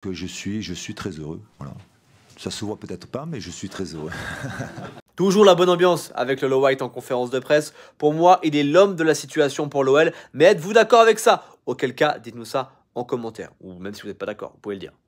que je suis, je suis très heureux. Voilà. Ça se voit peut-être pas, mais je suis très heureux. Toujours la bonne ambiance avec le Low White en conférence de presse. Pour moi, il est l'homme de la situation pour l'OL. Mais êtes-vous d'accord avec ça Auquel cas, dites-nous ça en commentaire. Ou même si vous n'êtes pas d'accord, vous pouvez le dire.